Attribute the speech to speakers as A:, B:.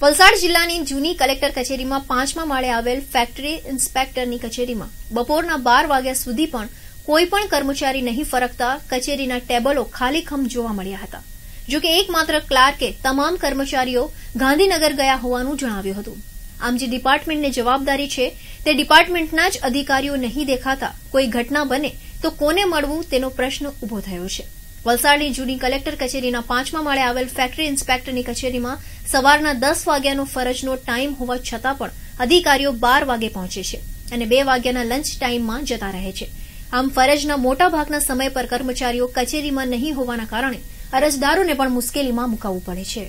A: વલસાડ જિલ્લાની જૂની કલેક્ટર કચેરીમાં પાંચમા માળે આવેલ ફેક્ટરી ઇન્સ્પેક્ટરની કચેરીમાં બપોરના બાર વાગ્યા સુધી પણ કોઈપણ કર્મચારી નહીં ફરકતા કચેરીના ટેબલો ખાલીખમ જોવા મળ્યા હતા જોકે એકમાત્ર ક્લાર્કે તમામ કર્મચારીઓ ગાંધીનગર ગયા હોવાનું જણાવ્યું હતું આમ જે ડિપાર્ટમેન્ટને જવાબદારી છે તે ડિપાર્ટમેન્ટના જ અધિકારીઓ નહીં દેખાતા કોઈ ઘટના બને તો કોને મળવું તેનો પ્રશ્ન ઉભો થયો છે વલસાડની જૂની કલેક્ટર કચેરીના પાંચમા માળે આવેલ ફેક્ટરી ઇન્સ્પેક્ટરની કચેરીમાં સવારના દસ વાગ્યાનો ફરજનો ટાઈમ હોવા છતાં પણ અધિકારીઓ બાર વાગે પહોંચે છે અને બે વાગ્યાના લંચ ટાઈમમાં જતા રહે છે આમ ફરજના મોટાભાગના સમય પર કર્મચારીઓ કચેરીમાં નહીં હોવાના કારણે અરજદારોને પણ મુશ્કેલીમાં મુકાવવું પડે છે